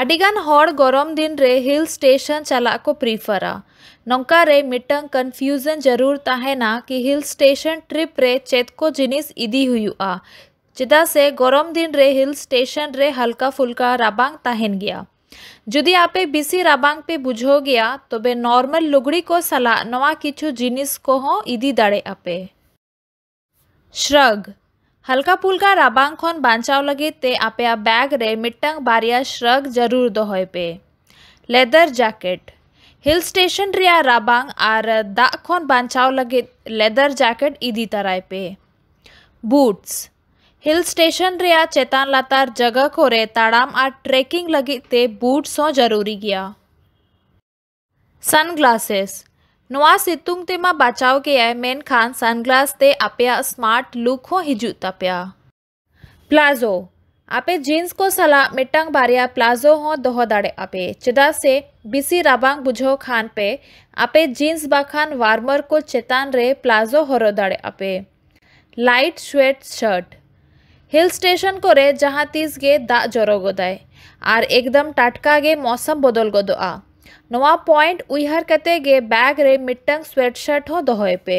अगन गरम दिन रे हिल स्टेशन चला को प्रिफरा नौकरे मिटन कन्फ्यूजन जरूर तहना कि हिल स्टेशन ट्रिप रे चेत को जिनिस इदी हुयुआ चिदा से गरम दिन रे हिल स्टेशन रे हल्का फुल्का राबांग तहन गया जदि आपे बिसी राबांग पे बुझो गया तबे तो नॉर्मल लुगड़ी को सलाह नवा किचु जिनिस को हो इदी दड़े आपे श्रग हल्का पुलका राबांग बांचाव लगे ते आपे आ बैग रे मिट्टंग बारिया श्रग जरूर दोहोय पे लेदर जैकेट हिल स्टेशन रिया राबांग आर दाग खन बांचाव लगे लेदर जैकेट इदी तराय पे बूट्स हिल स्टेशन रिया चेतान लातार जगह को रे ताड़ाम आ ट्रेकिंग लगे ते बूट्स हो जरूरी गया सनग्लासेस नवा सितुंग ते बचाव के आए मेन खान सनग्लास ते अपया स्मार्ट लुक हो हिजू तपया प्लाजो आपे जीन्स को सला मिट्टांग बारिया प्लाजो हो दोह दाड़े आपे चदा से बिसी राबांग बुझो खान पे आपे जीन्स बाखान वार्मर को चेतान रे प्लाजो हरो दाड़े आपे light sweatshirt hill station को रे जहाँ तीस गे दा जोरो गोदाए आर एकदम टाटका गे मौसम बदल गोदो आ ᱱᱚᱣᱟ ᱯᱚᱭᱮᱱᱴ ᱩᱭᱦᱟᱹᱨ ᱠᱟᱛᱮ ᱜᱮ ᱵᱮᱜᱽ ᱨᱮ ᱢᱤᱫᱴᱟᱝ ᱥᱳᱭᱮᱴᱥᱟᱨᱴ ᱦᱚᱸ ᱫᱚᱦᱚᱭ ᱯᱮ